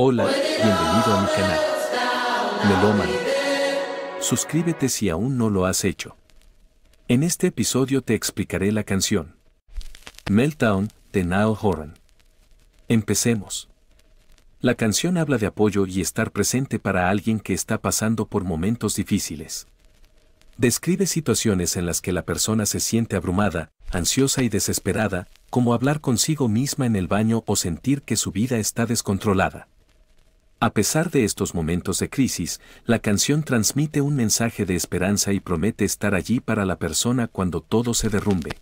Hola, bienvenido a mi canal. Melómano. Suscríbete si aún no lo has hecho. En este episodio te explicaré la canción Meltdown de Now Horan. Empecemos. La canción habla de apoyo y estar presente para alguien que está pasando por momentos difíciles. Describe situaciones en las que la persona se siente abrumada, ansiosa y desesperada, como hablar consigo misma en el baño o sentir que su vida está descontrolada. A pesar de estos momentos de crisis, la canción transmite un mensaje de esperanza y promete estar allí para la persona cuando todo se derrumbe.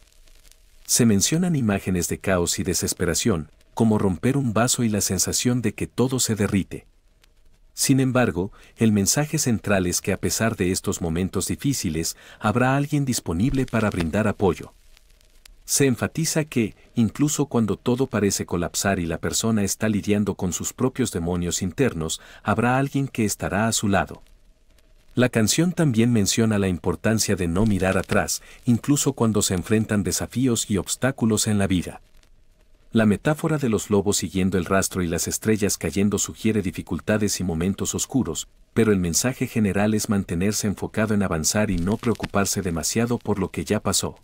Se mencionan imágenes de caos y desesperación, como romper un vaso y la sensación de que todo se derrite. Sin embargo, el mensaje central es que a pesar de estos momentos difíciles, habrá alguien disponible para brindar apoyo. Se enfatiza que, incluso cuando todo parece colapsar y la persona está lidiando con sus propios demonios internos, habrá alguien que estará a su lado. La canción también menciona la importancia de no mirar atrás, incluso cuando se enfrentan desafíos y obstáculos en la vida. La metáfora de los lobos siguiendo el rastro y las estrellas cayendo sugiere dificultades y momentos oscuros, pero el mensaje general es mantenerse enfocado en avanzar y no preocuparse demasiado por lo que ya pasó.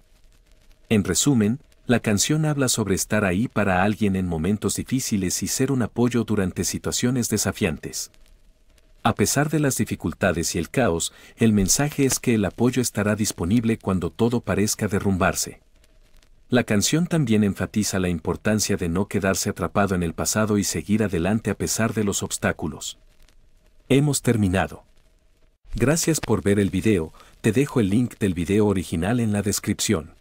En resumen, la canción habla sobre estar ahí para alguien en momentos difíciles y ser un apoyo durante situaciones desafiantes. A pesar de las dificultades y el caos, el mensaje es que el apoyo estará disponible cuando todo parezca derrumbarse. La canción también enfatiza la importancia de no quedarse atrapado en el pasado y seguir adelante a pesar de los obstáculos. Hemos terminado. Gracias por ver el video, te dejo el link del video original en la descripción.